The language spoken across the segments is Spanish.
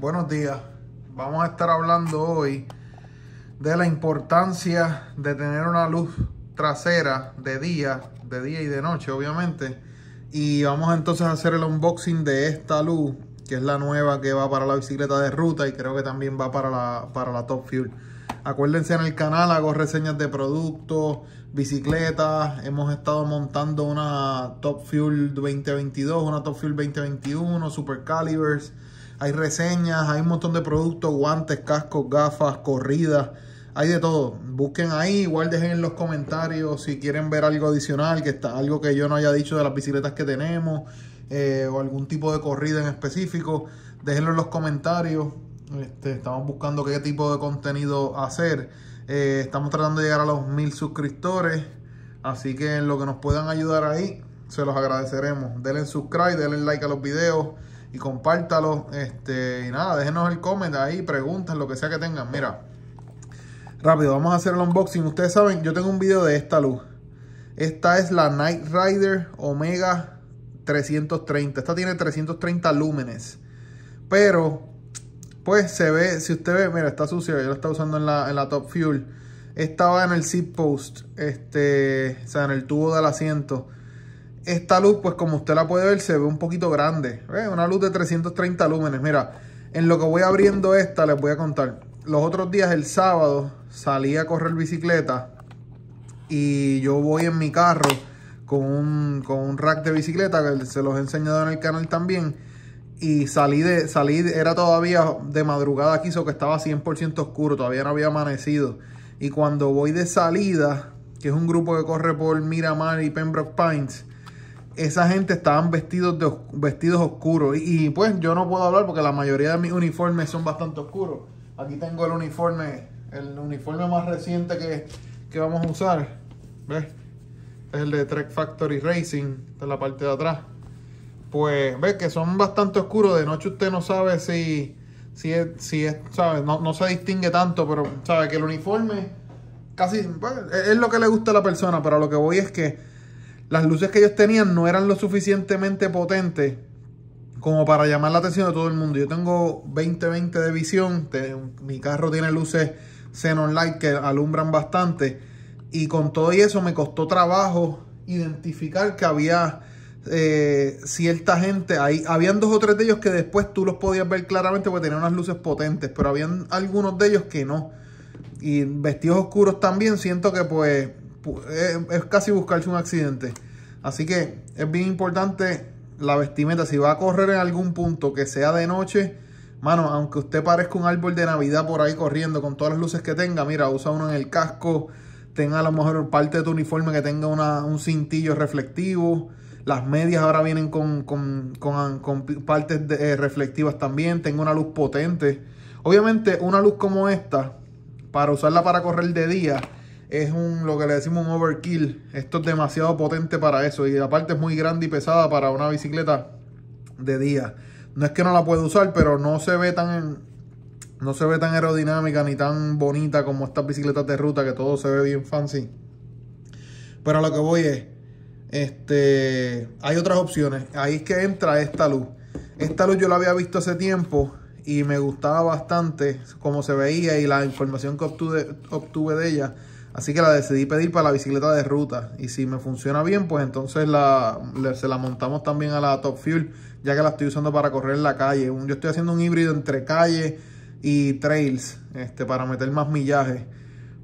Buenos días. Vamos a estar hablando hoy de la importancia de tener una luz trasera de día, de día y de noche, obviamente. Y vamos entonces a hacer el unboxing de esta luz, que es la nueva que va para la bicicleta de ruta y creo que también va para la, para la Top Fuel. Acuérdense en el canal, hago reseñas de productos, bicicletas. Hemos estado montando una Top Fuel 2022, una Top Fuel 2021, Super Calibers hay reseñas, hay un montón de productos, guantes, cascos, gafas, corridas, hay de todo. Busquen ahí, igual dejen en los comentarios si quieren ver algo adicional, que está algo que yo no haya dicho de las bicicletas que tenemos eh, o algún tipo de corrida en específico. Déjenlo en los comentarios. Este, estamos buscando qué tipo de contenido hacer. Eh, estamos tratando de llegar a los mil suscriptores. Así que en lo que nos puedan ayudar ahí, se los agradeceremos. Denle subscribe, denle like a los videos y compártalo. Este, y nada, déjenos el comment ahí, preguntas, lo que sea que tengan. Mira, rápido, vamos a hacer el unboxing. Ustedes saben, yo tengo un video de esta luz. Esta es la Night Rider Omega 330. Esta tiene 330 lúmenes. Pero, pues se ve, si usted ve, mira, está sucia, Yo la estaba usando en la, Top Fuel. Estaba en el seat post, este, o sea, en el tubo del asiento esta luz, pues como usted la puede ver, se ve un poquito grande. Una luz de 330 lúmenes. Mira, en lo que voy abriendo esta, les voy a contar. Los otros días, el sábado, salí a correr bicicleta y yo voy en mi carro con un, rack de bicicleta, que se los he enseñado en el canal también. Y salí, de, salí era todavía de madrugada aquí, que estaba 100% oscuro, todavía no había amanecido. Y cuando voy de salida, que es un grupo que corre por Miramar y Pembroke Pines, esa gente estaban vestidos, de, vestidos oscuros. Y, pues yo no puedo hablar porque la mayoría de mis uniformes son bastante oscuros. Aquí tengo el uniforme, el uniforme más reciente que, que vamos a usar. ¿Ves? Es el de Trek Factory Racing, de la parte de atrás. Pues ves que son bastante oscuros. De noche usted no sabe si, si es, ¿sabes? No, se distingue tanto, pero sabe que el uniforme casi, pues, es lo que le gusta a la persona, pero lo que voy es que las luces que ellos tenían no eran lo suficientemente potentes como para llamar la atención de todo el mundo. Yo tengo 20-20 de visión, mi carro tiene luces xenon light que alumbran bastante y con todo y eso me costó trabajo identificar que había eh, cierta gente ahí. Habían dos o tres de ellos que después tú los podías ver claramente porque tenían unas luces potentes, pero habían algunos de ellos que no. Y vestidos oscuros también, siento que pues es casi buscarse un accidente. Así que es bien importante la vestimenta. Si va a correr en algún punto que sea de noche, mano, aunque usted parezca un árbol de Navidad por ahí corriendo con todas las luces que tenga, mira, usa uno en el casco, tenga a lo mejor parte de tu uniforme que tenga un cintillo reflectivo. Las medias ahora vienen con, partes eh, reflectivas también. Tenga una luz potente. Obviamente, una luz como esta, para usarla para correr de día, es un, lo que le decimos un overkill. Esto es demasiado potente para eso. Y aparte es muy grande y pesada para una bicicleta de día. No es que no la pueda usar, pero no se ve tan, no se ve tan aerodinámica ni tan bonita como estas bicicletas de ruta que todo se ve bien fancy. Pero a lo que voy es, este, hay otras opciones. Ahí es que entra esta luz. Esta luz yo la había visto hace tiempo y me gustaba bastante como se veía y la información que obtuve de ella. Así que la decidí pedir para la bicicleta de ruta. Y si me funciona bien, pues entonces la, se la montamos también a la Top Fuel, ya que la estoy usando para correr en la calle. yo estoy haciendo un híbrido entre calle y trails, este, para meter más millaje.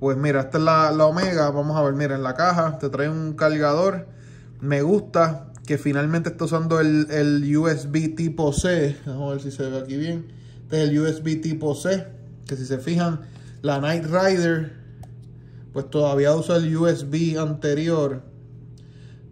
Pues mira, esta es la, Omega. Vamos a ver, mira, en la caja te trae un cargador. Me gusta que finalmente está usando el, el USB tipo C. Vamos a ver si se ve aquí bien. Este es el USB tipo C, que si se fijan, la Night Rider pues todavía usa el USB anterior.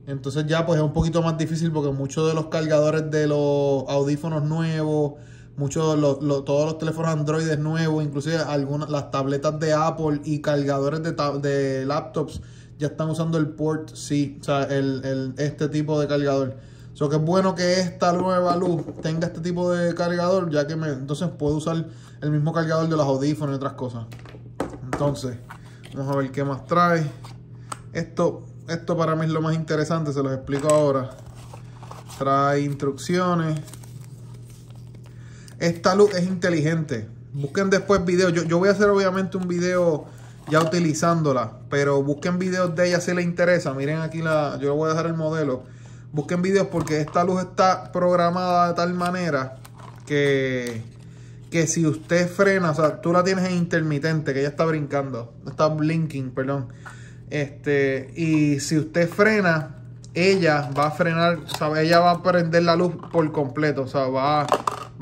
Entonces ya pues es un poquito más difícil porque muchos de los cargadores de los audífonos nuevos, muchos de los, todos los teléfonos Android nuevos, inclusive algunas las tabletas de Apple y cargadores de, de laptops ya están usando el port C, o sea, el, este tipo de cargador. So que es bueno que esta nueva luz tenga este tipo de cargador, ya que me, entonces puedo usar el mismo cargador de los audífonos y otras cosas. Entonces, Vamos a ver qué más trae. Esto, esto para mí es lo más interesante, se los explico ahora. Trae instrucciones. Esta luz es inteligente. Busquen después videos. Yo, yo voy a hacer obviamente un video ya utilizándola. Pero busquen videos de ella si les interesa. Miren aquí la. Yo voy a dejar el modelo. Busquen videos porque esta luz está programada de tal manera que que si usted frena, o sea, tú la tienes en intermitente, que ella está brincando, está blinking, perdón. Este, y si usted frena, ella va a frenar, o sea, ella va a prender la luz por completo, o sea, va,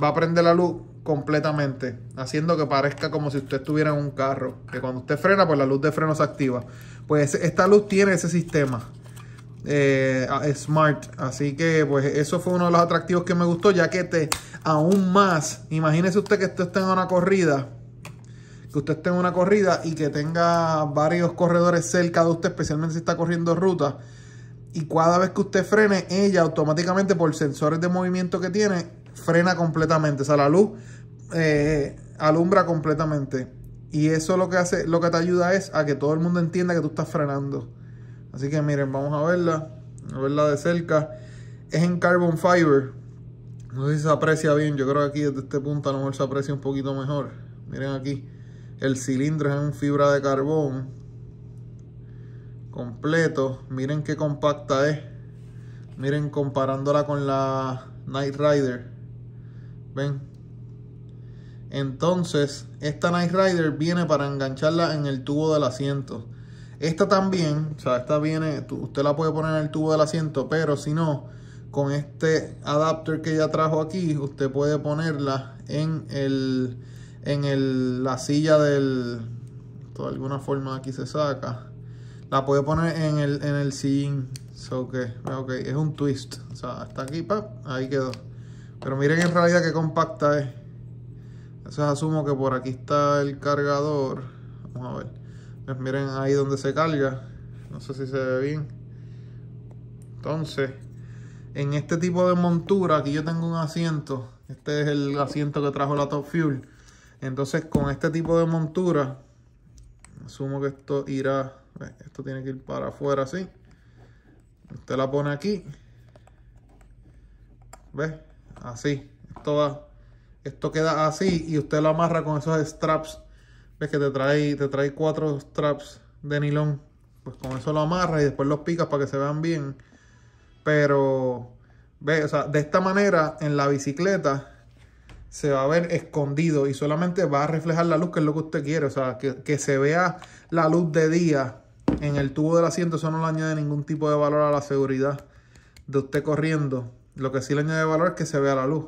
va a prender la luz completamente, haciendo que parezca como si usted estuviera en un carro, que cuando usted frena, pues la luz de freno se activa. Pues esta luz tiene ese sistema. Eh, smart. Así que pues eso fue uno de los atractivos que me gustó, ya que te aún más, imagínese usted que usted esté en una corrida, que usted esté en una corrida y que tenga varios corredores cerca de usted, especialmente si está corriendo ruta. Y cada vez que usted frene, ella automáticamente por sensores de movimiento que tiene, frena completamente. O sea, la luz eh, alumbra completamente. Y eso lo que hace, lo que te ayuda es a que todo el mundo entienda que tú estás frenando. Así que miren, vamos a verla, a verla de cerca. Es en carbon fiber. No sé si se aprecia bien, yo creo que aquí desde este punto a lo mejor se aprecia un poquito mejor. Miren aquí, el cilindro es en fibra de carbón. Completo, miren qué compacta es. Miren comparándola con la Night Rider. ¿Ven? Entonces, esta Night Rider viene para engancharla en el tubo del asiento. Esta también, o sea, esta viene, usted la puede poner en el tubo del asiento, pero si no, con este adapter que ya trajo aquí, usted puede ponerla en el en el, la silla del de alguna forma aquí se saca. La puede poner en el en el sillín. So, es un twist, o sea, hasta aquí, ahí quedó. Pero miren en realidad qué compacta es. Entonces asumo que por aquí está el cargador. Vamos a ver. Pues miren ahí donde se carga. No sé si se ve bien. Entonces, en este tipo de montura, aquí yo tengo un asiento. Este es el asiento que trajo la Top Fuel. Entonces, con este tipo de montura, asumo que esto irá... Eh, esto tiene que ir para afuera así. Usted la pone aquí. ¿Ve? Así. Esto va... Esto queda así y usted lo amarra con esos straps ves que te trae, te trae cuatro straps de nylon. Pues con eso lo amarras y después los picas para que se vean bien. Pero, ves, o sea, de esta manera en la bicicleta se va a ver escondido y solamente va a reflejar la luz, que es lo que usted quiere. O sea, que, que se vea la luz de día en el tubo del asiento, eso no le añade ningún tipo de valor a la seguridad de usted corriendo. Lo que sí le añade valor es que se vea la luz.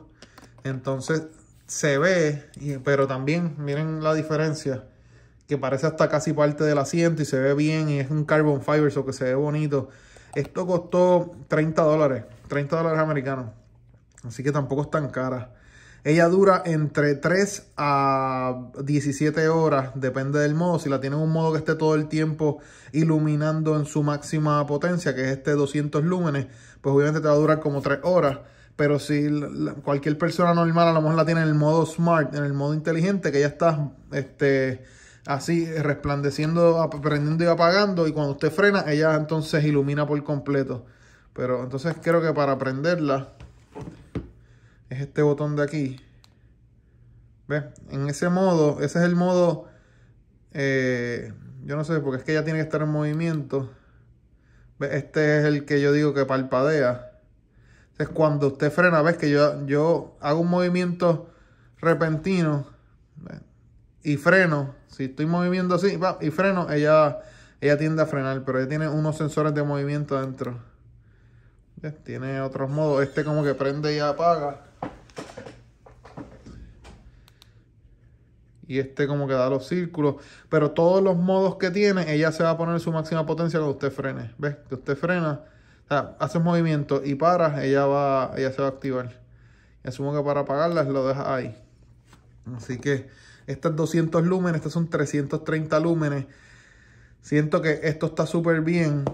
Entonces, se ve, pero también miren la diferencia, que parece hasta casi parte del asiento y se ve bien y es un carbon fiber, so que se ve bonito. Esto costó 30 dólares, 30 dólares americanos, así que tampoco es tan cara. Ella dura entre 3 a 17 horas, depende del modo. Si la tienen un modo que esté todo el tiempo iluminando en su máxima potencia, que es este 200 lúmenes, pues obviamente te va a durar como 3 horas. Pero si cualquier persona normal a lo mejor la tiene en el modo smart, en el modo inteligente, que ya está este, así resplandeciendo, prendiendo y apagando, y cuando usted frena, ella entonces ilumina por completo. Pero entonces creo que para prenderla es este botón de aquí. ¿Ve? En ese modo, ese es el modo, eh, yo no sé, porque es que ya tiene que estar en movimiento. Este es el que yo digo que palpadea cuando usted frena, ves que yo, yo hago un movimiento repentino y freno. Si estoy moviendo así y freno, ella, ella tiende a frenar, pero ella tiene unos sensores de movimiento adentro. Tiene otros modos. Este como que prende y apaga. y este como que da los círculos. Pero todos los modos que tiene, ella se va a poner su máxima potencia cuando usted frene. ¿Ves? Que usted frena, hace un movimiento y para, ella va, ella se va a activar. Y asumo que para apagarlas lo deja ahí. Así que estas 200 lúmenes, estas son 330 lúmenes. Siento que esto está súper bien.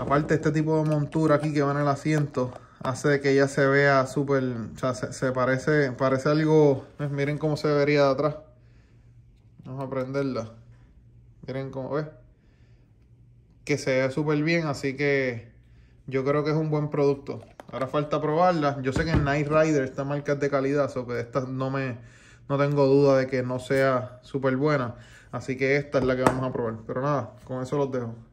Aparte este tipo de montura aquí que va en el asiento hace que ella se vea súper, o sea, se, parece, parece algo, pues, miren cómo se vería de atrás. Vamos a prenderla. Miren cómo ve. Que se ve súper bien, así que yo creo que es un buen producto. Ahora falta probarla. Yo sé que en Night Rider esta marca es de calidad, so que esta no me no tengo duda de que no sea súper buena. Así que esta es la que vamos a probar. Pero nada, con eso los dejo.